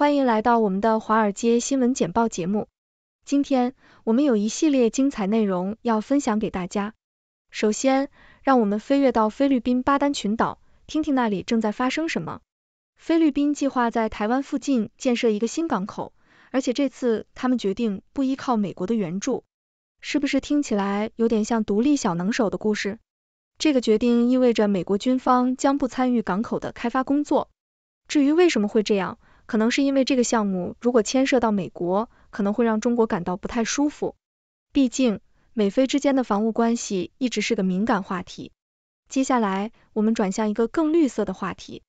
欢迎来到我们的华尔街新闻简报节目。今天我们有一系列精彩内容要分享给大家。首先，让我们飞跃到菲律宾巴丹群岛，听听那里正在发生什么。菲律宾计划在台湾附近建设一个新港口，而且这次他们决定不依靠美国的援助。是不是听起来有点像独立小能手的故事？这个决定意味着美国军方将不参与港口的开发工作。至于为什么会这样？可能是因为这个项目如果牵涉到美国，可能会让中国感到不太舒服。毕竟美菲之间的防务关系一直是个敏感话题。接下来我们转向一个更绿色的话题。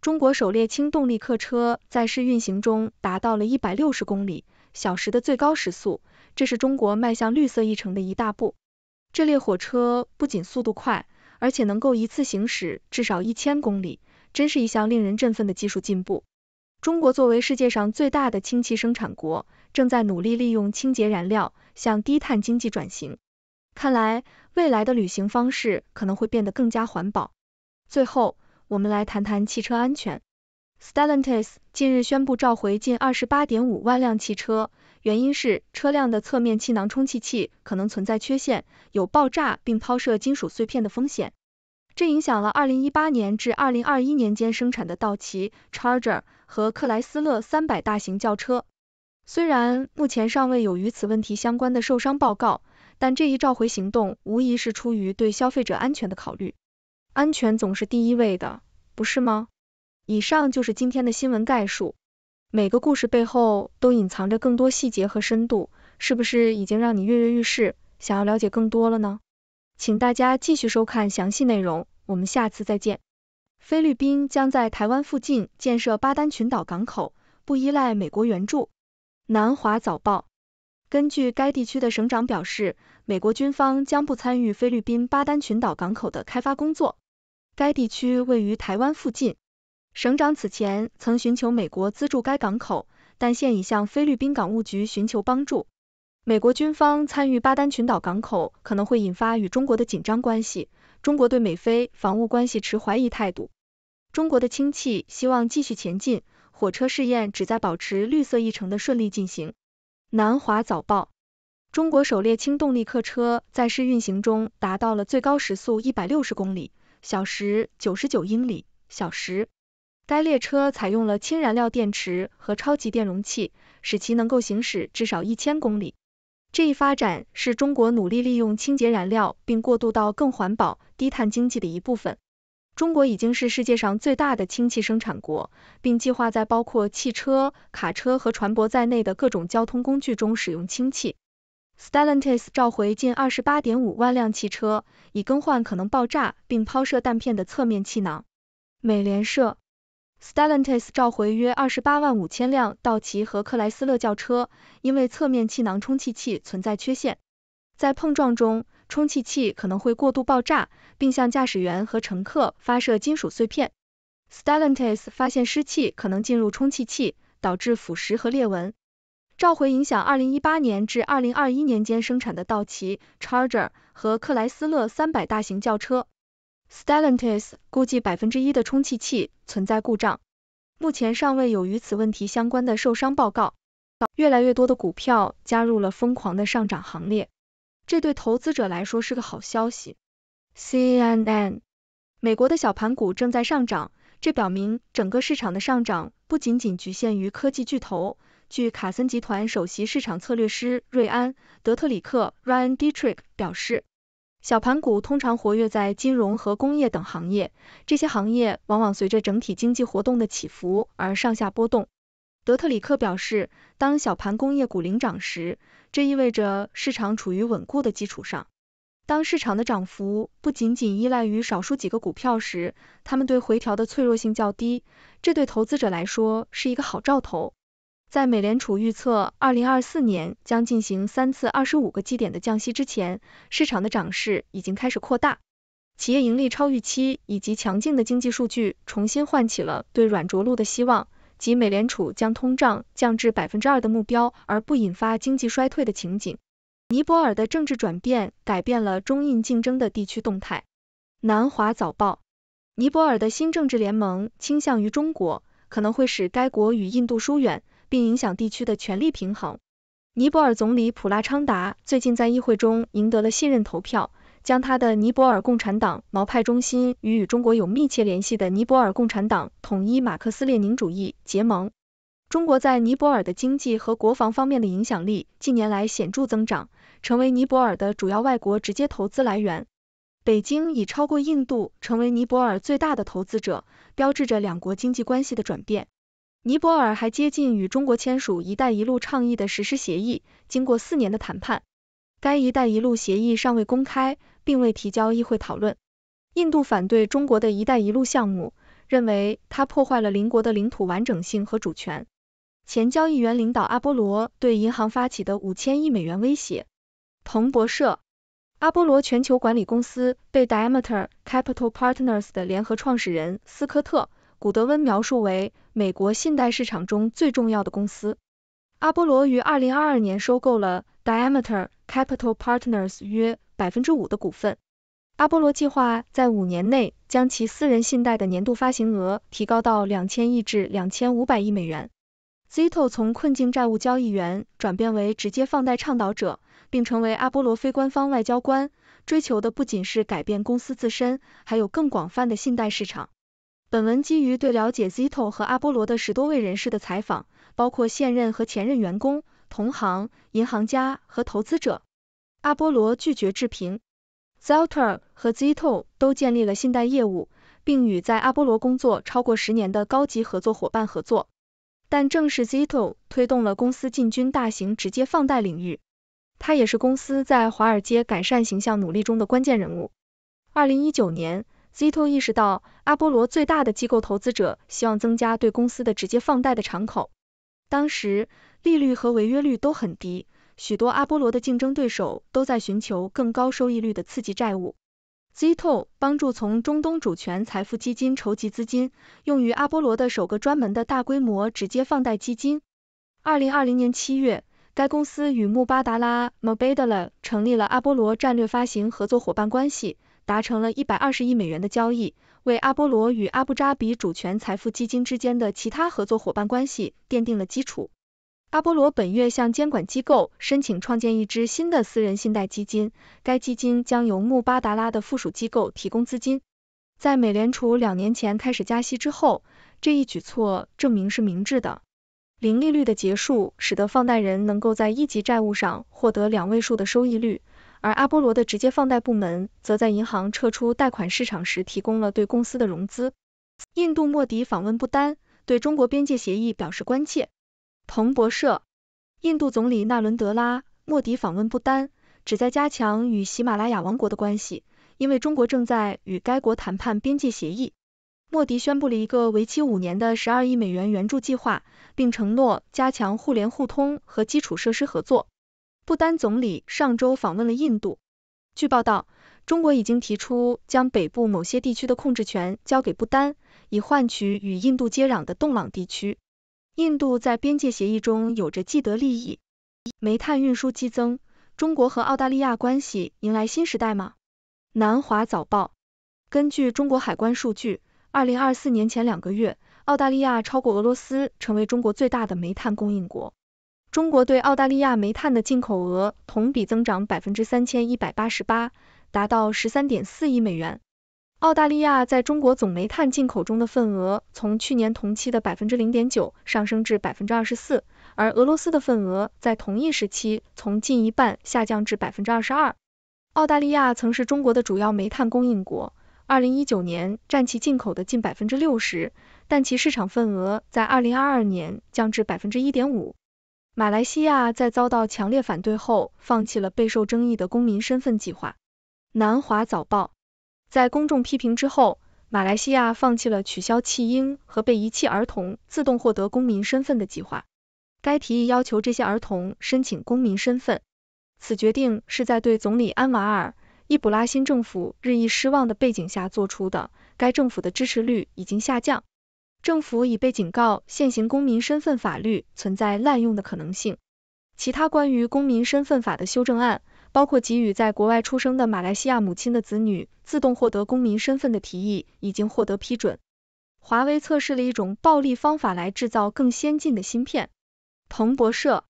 中国首列氢动力客车在试运行中达到了一百六十公里小时的最高时速，这是中国迈向绿色议程的一大步。这列火车不仅速度快，而且能够一次行驶至少一千公里，真是一项令人振奋的技术进步。中国作为世界上最大的氢气生产国，正在努力利用清洁燃料向低碳经济转型。看来，未来的旅行方式可能会变得更加环保。最后，我们来谈谈汽车安全。Stellantis 近日宣布召回近二十八点五万辆汽车，原因是车辆的侧面气囊充气器可能存在缺陷，有爆炸并抛射金属碎片的风险。这影响了二零一八年至二零二一年间生产的道奇 Charger。和克莱斯勒三百大型轿车。虽然目前尚未有与此问题相关的受伤报告，但这一召回行动无疑是出于对消费者安全的考虑。安全总是第一位的，不是吗？以上就是今天的新闻概述。每个故事背后都隐藏着更多细节和深度，是不是已经让你跃跃欲试，想要了解更多了呢？请大家继续收看详细内容，我们下次再见。菲律宾将在台湾附近建设巴丹群岛港口，不依赖美国援助。南华早报根据该地区的省长表示，美国军方将不参与菲律宾巴丹群岛港口的开发工作。该地区位于台湾附近。省长此前曾寻求美国资助该港口，但现已向菲律宾港务局寻求帮助。美国军方参与巴丹群岛港口可能会引发与中国的紧张关系。中国对美菲防务关系持怀疑态度。中国的氢气希望继续前进，火车试验旨在保持绿色议程的顺利进行。南华早报：中国首列氢动力客车在试运行中达到了最高时速一百六十公里小时（九十九英里小时）。该列车采用了氢燃料电池和超级电容器，使其能够行驶至少一千公里。这一发展是中国努力利用清洁燃料并过渡到更环保、低碳经济的一部分。中国已经是世界上最大的氢气生产国，并计划在包括汽车、卡车和船舶在内的各种交通工具中使用氢气。Stellantis 召回近二十八点五万辆汽车，以更换可能爆炸并抛射弹片的侧面气囊。美联社。Stellantis 召回约二十八万五千辆道奇和克莱斯勒轿车，因为侧面气囊充气器存在缺陷，在碰撞中。充气器可能会过度爆炸，并向驾驶员和乘客发射金属碎片。Stellantis 发现湿气可能进入充气器，导致腐蚀和裂纹。召回影响2018年至2021年间生产的道奇 Charger 和克莱斯勒300大型轿车。Stellantis 估计百分之一的充气器存在故障。目前尚未有与此问题相关的受伤报告。越来越多的股票加入了疯狂的上涨行列。这对投资者来说是个好消息。CNN，美国的小盘股正在上涨，这表明整个市场的上涨不仅仅局限于科技巨头。据卡森集团首席市场策略师瑞安·德特里克 （Ryan Dietrich） 表示，小盘股通常活跃在金融和工业等行业，这些行业往往随着整体经济活动的起伏而上下波动。德特里克表示，当小盘工业股领涨时，这意味着市场处于稳固的基础上。当市场的涨幅不仅仅依赖于少数几个股票时，它们对回调的脆弱性较低，这对投资者来说是一个好兆头。在美联储预测2024年将进行三次25个基点的降息之前，市场的涨势已经开始扩大。企业盈利超预期以及强劲的经济数据重新唤起了对软着陆的希望。及美联储将通胀降至百分之二的目标，而不引发经济衰退的情景。尼泊尔的政治转变改变了中印竞争的地区动态。南华早报：尼泊尔的新政治联盟倾向于中国，可能会使该国与印度疏远，并影响地区的权力平衡。尼泊尔总理普拉昌达最近在议会中赢得了信任投票。将他的尼泊尔共产党毛派中心与与中国有密切联系的尼泊尔共产党统一马克思列宁主义结盟。中国在尼泊尔的经济和国防方面的影响力近年来显著增长，成为尼泊尔的主要外国直接投资来源。北京已超过印度成为尼泊尔最大的投资者，标志着两国经济关系的转变。尼泊尔还接近与中国签署“一带一路”倡议的实施协议。经过四年的谈判，该“一带一路”协议尚未公开。并未提交议会讨论。印度反对中国的一带一路项目，认为它破坏了邻国的领土完整性和主权。前交易员领导阿波罗对银行发起的五千亿美元威胁。彭博社，阿波罗全球管理公司被 Diameter Capital Partners 的联合创始人斯科特·古德温描述为美国信贷市场中最重要的公司。阿波罗于二零二二年收购了 Diameter Capital Partners 约百分之五的股份。阿波罗计划在五年内将其私人信贷的年度发行额提高到两千亿至两千五百亿美元。Zito 从困境债务交易员转变为直接放贷倡导者，并成为阿波罗非官方外交官。追求的不仅是改变公司自身，还有更广泛的信贷市场。本文基于对了解 Zito 和阿波罗的十多位人士的采访。包括现任和前任员工、同行、银行家和投资者。阿波罗拒绝置评。Zelter 和 Zito 都建立了信贷业务，并与在阿波罗工作超过十年的高级合作伙伴合作。但正是 Zito 推动了公司进军大型直接放贷领域。他也是公司在华尔街改善形象努力中的关键人物。二零一九年，Zito 意识到阿波罗最大的机构投资者希望增加对公司的直接放贷的敞口。当时，利率和违约率都很低，许多阿波罗的竞争对手都在寻求更高收益率的刺激债务。ZTO 帮助从中东主权财富基金筹集资金，用于阿波罗的首个专门的大规模直接放贷基金。二零二零年七月，该公司与穆巴达拉 （Mubadala） 成立了阿波罗战略发行合作伙伴关系，达成了一百二十亿美元的交易。为阿波罗与阿布扎比主权财富基金之间的其他合作伙伴关系奠定了基础。阿波罗本月向监管机构申请创建一支新的私人信贷基金，该基金将由穆巴达拉的附属机构提供资金。在美联储两年前开始加息之后，这一举措证明是明智的。零利率的结束使得放贷人能够在一级债务上获得两位数的收益率。而阿波罗的直接放贷部门则在银行撤出贷款市场时提供了对公司的融资。印度莫迪访问不丹，对中国边界协议表示关切。彭博社，印度总理纳伦德拉·莫迪访问不丹，旨在加强与喜马拉雅王国的关系，因为中国正在与该国谈判边界协议。莫迪宣布了一个为期五年的十二亿美元援助计划，并承诺加强互联互通和基础设施合作。不丹总理上周访问了印度。据报道，中国已经提出将北部某些地区的控制权交给不丹，以换取与印度接壤的洞朗地区。印度在边界协议中有着既得利益。煤炭运输激增，中国和澳大利亚关系迎来新时代吗？南华早报。根据中国海关数据，二零二四年前两个月，澳大利亚超过俄罗斯，成为中国最大的煤炭供应国。中国对澳大利亚煤炭的进口额同比增长百分之三千一百八十八，达到十三点四亿美元。澳大利亚在中国总煤炭进口中的份额，从去年同期的百分之零点九上升至百分之二十四，而俄罗斯的份额在同一时期从近一半下降至百分之二十二。澳大利亚曾是中国的主要煤炭供应国，二零一九年占其进口的近百分之六十，但其市场份额在二零二二年降至百分之一点五。马来西亚在遭到强烈反对后，放弃了备受争议的公民身份计划。南华早报在公众批评之后，马来西亚放弃了取消弃婴和被遗弃儿童自动获得公民身份的计划。该提议要求这些儿童申请公民身份。此决定是在对总理安瓦尔·伊布拉欣政府日益失望的背景下做出的，该政府的支持率已经下降。政府已被警告，现行公民身份法律存在滥用的可能性。其他关于公民身份法的修正案，包括给予在国外出生的马来西亚母亲的子女自动获得公民身份的提议，已经获得批准。华为测试了一种暴力方法来制造更先进的芯片。彭博社。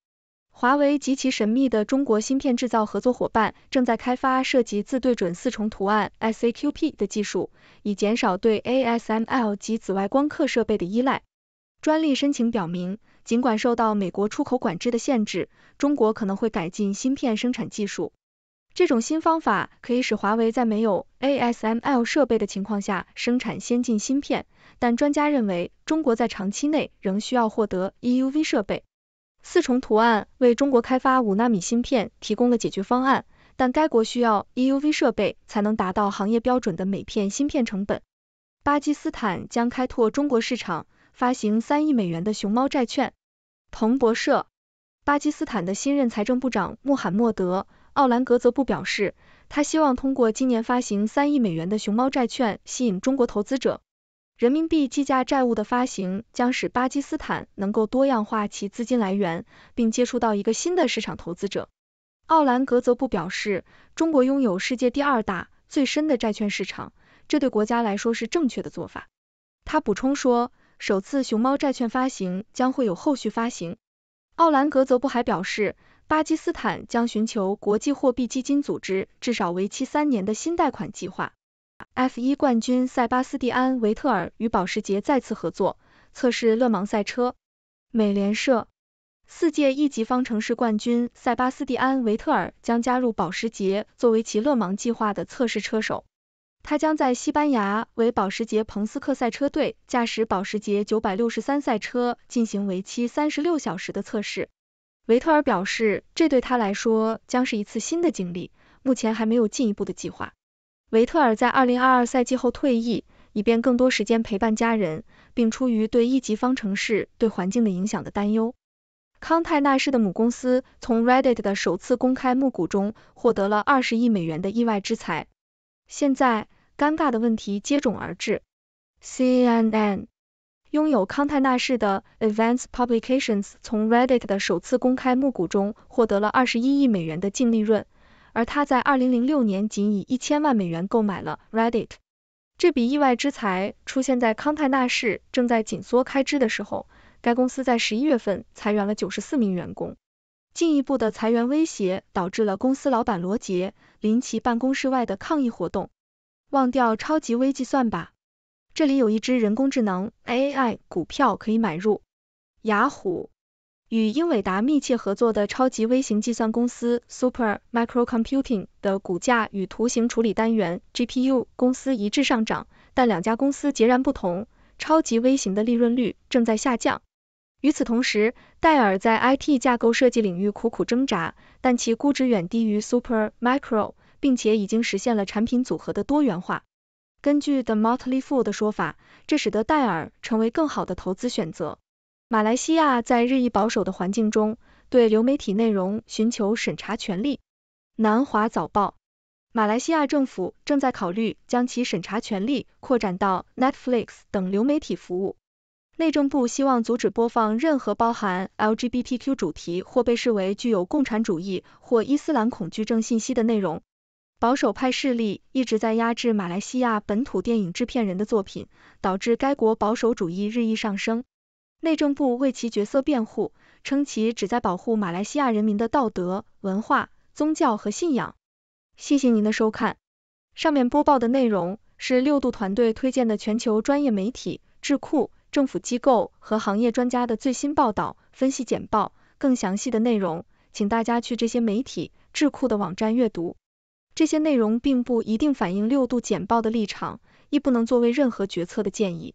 华为及其神秘的中国芯片制造合作伙伴正在开发涉及自对准四重图案 （SAQP） 的技术，以减少对 ASML 及紫外光刻设备的依赖。专利申请表明，尽管受到美国出口管制的限制，中国可能会改进芯片生产技术。这种新方法可以使华为在没有 ASML 设备的情况下生产先进芯片，但专家认为，中国在长期内仍需要获得 EUV 设备。四重图案为中国开发五纳米芯片提供了解决方案，但该国需要 EUV 设备才能达到行业标准的每片芯片成本。巴基斯坦将开拓中国市场，发行三亿美元的熊猫债券。彭博社，巴基斯坦的新任财政部长穆罕默德·奥兰格则不表示，他希望通过今年发行三亿美元的熊猫债券吸引中国投资者。人民币计价债务的发行将使巴基斯坦能够多样化其资金来源，并接触到一个新的市场投资者。奥兰格泽布表示，中国拥有世界第二大、最深的债券市场，这对国家来说是正确的做法。他补充说，首次熊猫债券发行将会有后续发行。奥兰格泽布还表示，巴基斯坦将寻求国际货币基金组织至少为期三年的新贷款计划。F1 冠军塞巴斯蒂安·维特尔与保时捷再次合作测试勒芒赛车。美联社。四届一级方程式冠军塞巴斯蒂安·维特尔将加入保时捷作为其勒芒计划的测试车手。他将在西班牙为保时捷彭斯克赛车队驾驶保时捷963赛车进行为期三十六小时的测试。维特尔表示，这对他来说将是一次新的经历，目前还没有进一步的计划。维特尔在二零二二赛季后退役，以便更多时间陪伴家人，并出于对一级方程式对环境的影响的担忧。康泰纳仕的母公司从 Reddit 的首次公开募股中获得了二十亿美元的意外之财。现在，尴尬的问题接踵而至。CNN 拥有康泰纳仕的 Advance Publications 从 Reddit 的首次公开募股中获得了二十一亿美元的净利润。而他在二零零六年仅以一千万美元购买了 Reddit，这笔意外之财出现在康泰纳市正在紧缩开支的时候。该公司在十一月份裁员了九十四名员工，进一步的裁员威胁导致了公司老板罗杰林奇办公室外的抗议活动。忘掉超级微计算吧，这里有一只人工智能 AI 股票可以买入。雅虎。与英伟达密切合作的超级微型计算公司 Super Micro Computing 的股价与图形处理单元 GPU 公司一致上涨，但两家公司截然不同。超级微型的利润率正在下降。与此同时，戴尔在 IT 架构设计领域苦苦挣扎，但其估值远低于 Super Micro，并且已经实现了产品组合的多元化。根据 The Motley Fool 的说法，这使得戴尔成为更好的投资选择。马来西亚在日益保守的环境中对流媒体内容寻求审查权利。南华早报：马来西亚政府正在考虑将其审查权利扩展到 Netflix 等流媒体服务。内政部希望阻止播放任何包含 LGBTQ 主题或被视为具有共产主义或伊斯兰恐惧症信息的内容。保守派势力一直在压制马来西亚本土电影制片人的作品，导致该国保守主义日益上升。内政部为其角色辩护，称其旨在保护马来西亚人民的道德、文化、宗教和信仰。谢谢您的收看，上面播报的内容是六度团队推荐的全球专业媒体、智库、政府机构和行业专家的最新报道、分析简报。更详细的内容，请大家去这些媒体、智库的网站阅读。这些内容并不一定反映六度简报的立场，亦不能作为任何决策的建议。